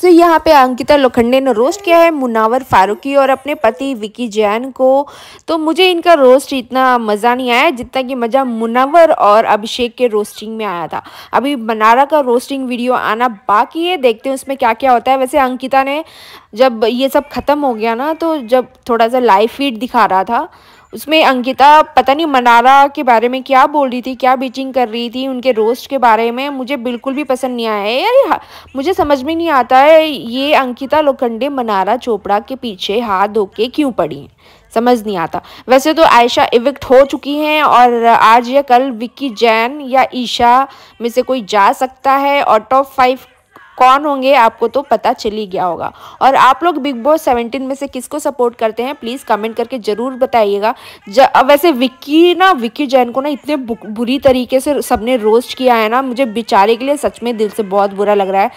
सो so, यहाँ पे अंकिता लोखंडे ने रोस्ट किया है मुनावर फारूकी और अपने पति विकी जैन को तो मुझे इनका रोस्ट इतना मज़ा नहीं आया जितना कि मज़ा मुनावर और अभिषेक के रोस्टिंग में आया था अभी बनारा का रोस्टिंग वीडियो आना बाकी है देखते हैं उसमें क्या क्या होता है वैसे अंकिता ने जब ये सब ख़त्म हो गया ना तो जब थोड़ा सा लाइव फीड दिखा रहा था उसमें अंकिता पता नहीं मनारा के बारे में क्या बोल रही थी क्या बीचिंग कर रही थी उनके रोस्ट के बारे में मुझे बिल्कुल भी पसंद नहीं आया यार मुझे समझ में नहीं आता है ये अंकिता लोखंडे मनारा चोपड़ा के पीछे हाथ धो के क्यों पड़ी समझ नहीं आता वैसे तो आयशा इविक्ट हो चुकी हैं और आज या कल विक्की जैन या ईशा में से कोई जा सकता है और टॉप फाइव कौन होंगे आपको तो पता चल ही गया होगा और आप लोग बिग बॉस सेवेंटीन में से किसको सपोर्ट करते हैं प्लीज़ कमेंट करके ज़रूर बताइएगा वैसे विक्की ना विक्की जैन को ना इतने बुरी तरीके से सबने रोस्ट किया है ना मुझे बेचारे के लिए सच में दिल से बहुत बुरा लग रहा है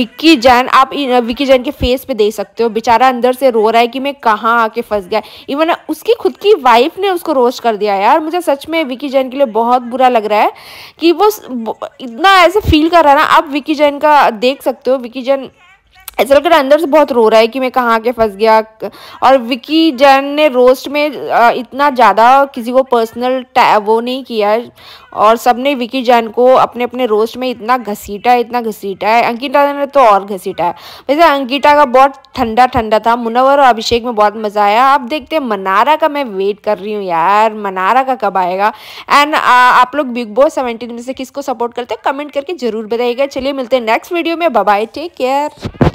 विक्की जैन आप विक्की जैन के फेस पे देख सकते हो बेचारा अंदर से रो रहा है कि मैं कहाँ आके फंस गया इवन उसकी खुद की वाइफ ने उसको रोस्ट कर दिया यार मुझे सच में विकी जैन के लिए बहुत बुरा लग रहा है कि वो इतना ऐसे फील कर रहा है ना आप विकी जैन का देख सकते हो विकी जैन ऐसा लग रहा है अंदर से बहुत रो रहा है कि मैं कहाँ के फंस गया और विकी जैन ने रोस्ट में इतना ज़्यादा किसी को पर्सनल वो नहीं किया और सब ने विकी जैन को अपने अपने रोस्ट में इतना घसीटा है इतना घसीटा है अंकिता ने तो और घसीटा है वैसे अंकिता का बहुत ठंडा ठंडा था मुनवर और अभिषेक में बहुत मज़ा आया आप देखते हैं मनारा का मैं वेट कर रही हूँ यार मनारा का कब आएगा एंड आप लोग बिग बॉस सेवेंटीन में से किसको सपोर्ट करते हैं कमेंट करके ज़रूर बताइएगा चलिए मिलते हैं नेक्स्ट वीडियो में बाय टेक केयर